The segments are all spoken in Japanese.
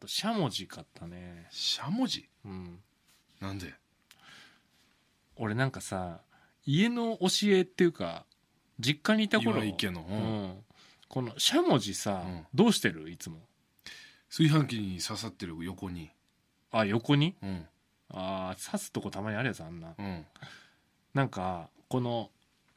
としゃもじ買ったねしゃもじうんなんで俺なんかさ家の教えっていうか実家にいた頃岩井のううんこのしゃもじさ、うんどうしてるいつも炊飯器に刺さってる横にあ横にうんあ刺すとこたまにあるやつあんなうんなんかこの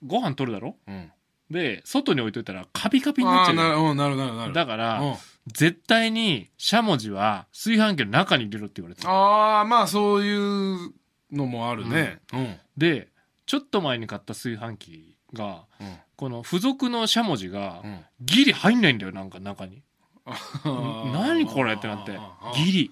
ご飯取るだろうんで外に置いといたらカビカビになっちゃあうなるなるなるだから、うん絶対にしゃもじは炊飯器の中に入れろって言われてああまあそういうのもあるね、うんうん、でちょっと前に買った炊飯器が、うん、この付属のしゃもじがギリ入んないんだよなんか中に何これってなってギリ、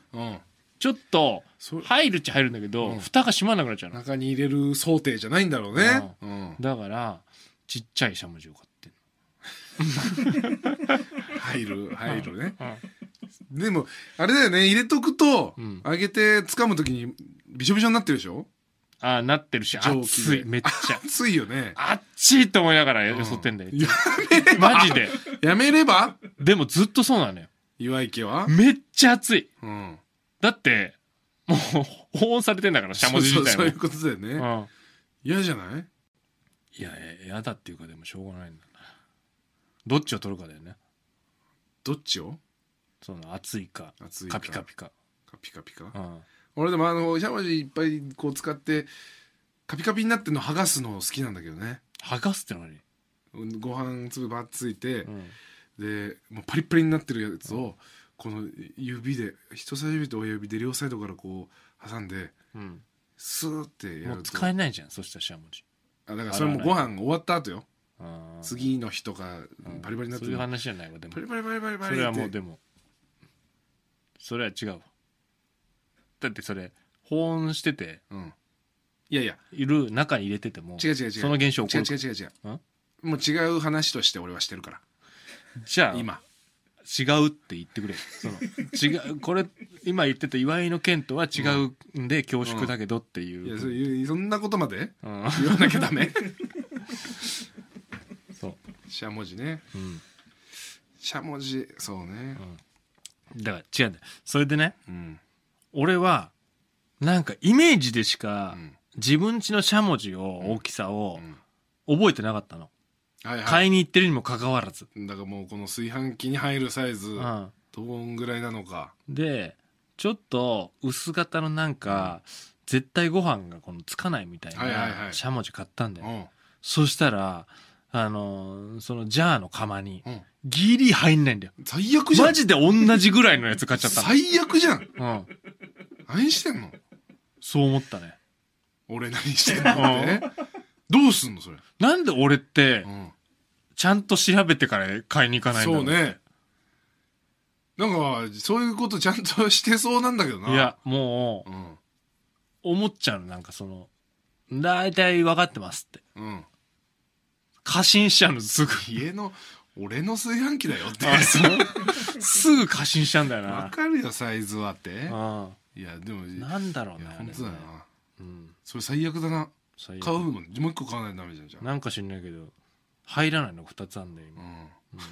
ちょっと入るっちゃ入るんだけど、蓋が閉まんなくなっちゃう中に入れる想定じゃないんだろうね、だからちっちゃいしゃもじを買ってんの 入る入るね、でもあれだよね入れとくと、うん上げて掴む時にびしょびしょになってるでしょああ、なってるし、熱い、めっちゃ。熱いよねあっちいと思いながらよそってんだよ。やめればマジで。やめればでもずっとそうなのよ。岩池は、めっちゃ熱い。うん、だって、もう、保温されてんだから、しゃもじ自体そうそうそういうことだよね、うん嫌じゃないいや、嫌だっていうか、でもしょうがないんだな。どっちを取るかだよね。どっちをその熱いか熱いかカピカピか、カピカピか、うん、俺でもあのシャワジいっぱいこう使ってカピカピになってるの剥がすの好きなんだけどね剥がすって何はん、ご飯粒ばっついて、うん、でもうパリパリになってるやつをこの指で人差し指と親指で両サイドからこう挟んでうん、スーってやもう使えないじゃんそしたらしゃもじあだからそれもご飯終わった後よ次の日とかバリバリになってそういう話じゃないわでもバリバリバリバリバリそれはもうでもそれは違うだってそれ保温してて、うん、いやいやいる中に入れてても違う違う違うその現象起こる違う違う違う違うもう違う話として俺はしてるからじゃあ今違うって言ってくれその違うこれ今言ってた岩井の件とは違うんで恐縮だけどっていう、うんうん、いやそんなことまで、うん、言わなきゃダメ しゃもじね、うん、しゃもじそうね、うん、だから違うんだよそれでね、うん、俺はなんかイメージでしか、自分家のしゃもじを大きさを覚えてなかったの、はいはい、買いに行ってるにもかかわらずだからもうこの炊飯器に入るサイズ、どんぐらいなのかでちょっと薄型のなんか、絶対ご飯がこのつかないみたいなしゃもじ買ったんだよ、そしたらあの、そのジャーの釜に、ギリ入んないんだよ。最悪じゃん。マジで同じぐらいのやつ買っちゃった最悪じゃん。うん。何してんのそう思ったね。俺何してんのって。どうすんのそれ。なんで俺って、ちゃんと調べてから買いに行かないんだろうそうね。なんか、そういうことちゃんとしてそうなんだけどな。いや、もう、うん、思っちゃうの、なんかその、大体分かってますって。うん。過信しちゃうのすぐ家の俺の炊飯器だよってすぐ過信しちゃうんだよなわかるよサイズはっていやでもなんだろうね本当だよな、それ最悪だな買うもんもう一個買わないとダメじゃんじゃんなんか知んないけど入らないの2つあんだよ今、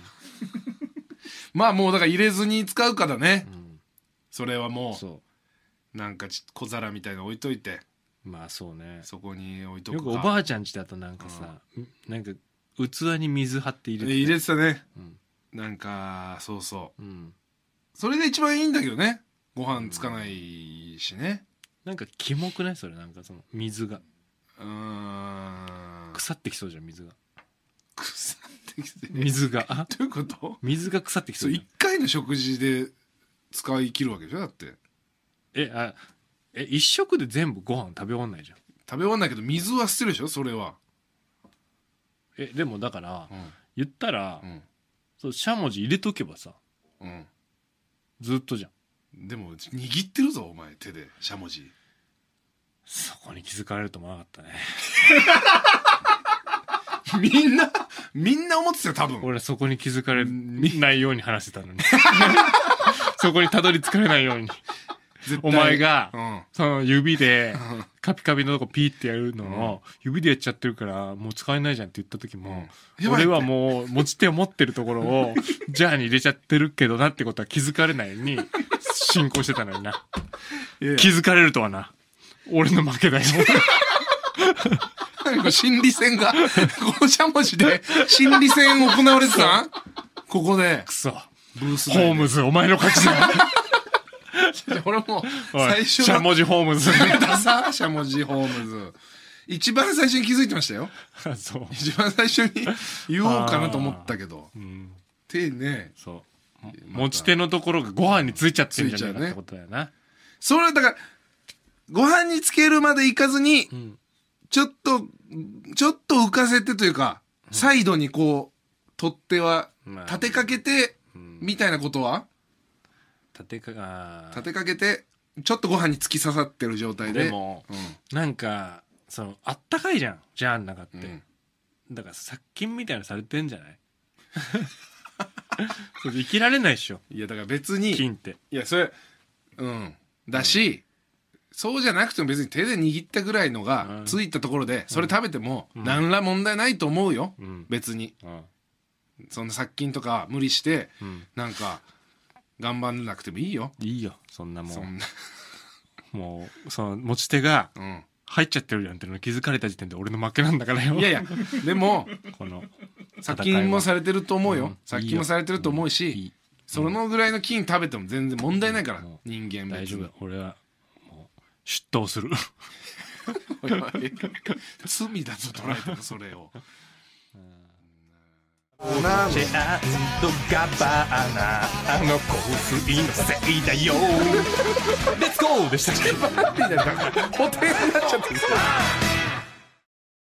まあもうだから入れずに使うかだね、それはもううなんか小皿みたいな置いといてまあそうねそこに置いとくよくおばあちゃんちだとなんかさ、なんか器に水張って入れて入れてたね、うん、なんかそうそう、うん、それが一番いいんだけどねご飯つかないしね、うん、なんかキモくないそれなんかその水がうん腐ってきそうじゃん水が腐ってきて水が どういうこと水が腐ってきそうそう1回の食事で使い切るわけでしょだってえあえ一食で全部ご飯食べ終わんないじゃん食べ終わんないけど水は捨てるでしょそれはえでもだから、うん言ったら、うんそうしゃもじ入れとけばさうんずっとじゃんでも握ってるぞお前手でしゃもじそこに気づかれると思わなかったね みんなみんな思ってたよ多分俺そこに気づかれないように話してたのに そこにたどり着かれないようにお前が、うん、その指で、カピカピのとこピーってやるのを、指でやっちゃってるから、もう使えないじゃんって言った時も、うん、俺はもう持ち手を持ってるところを、ジャーに入れちゃってるけどなってことは気づかれないように、進行してたのにな。気づかれるとはな。俺の負けだよ。心理戦が、ごしゃもじで、心理戦行われてたここで。くそ。ブースホームズ、お前の勝ちだ。俺も最初しゃもじホームズ。しゃもじホームズ。一番最初に気づいてましたよ。そう。一番最初に言おうかなと思ったけど。うん、手ね。そう。持ち手のところがご飯についちゃってるんじゃないかってことな。ね、それだから、ご飯につけるまでいかずに、うん、ちょっと、ちょっと浮かせてというか、サイドにこう、取っ手は立てかけて、みたいなことは、立てか立てかけてちょっとご飯に突き刺さってる状態ででも、うん、なんかそのあったかいじゃんジャー中って、うん、だから殺菌みたいなのされてんじゃない それ生きられないっしょいやだから別に菌っていやそれうんだし、うん、そうじゃなくても別に手で握ったぐらいのがついたところで、それ食べても何ら問題ないと思うよ、別に、そんな殺菌とか無理して、うん、なんか頑張んなくてもいいよいいよそんなもそんなもうその持ち手が入っちゃってるやんっての気づかれた時点で俺の負けなんだからよいやいやでもこの殺菌もされてると思うよ、うん殺菌もされてると思うしいいそのぐらいの菌食べても全然問題ないから、うん人間大丈夫俺はもう出頭する 罪だぞ捉えてもそれをシェアンとガバナあの香水のせいだよレッツゴーでしたっけバーティーなんか固定になっちゃってる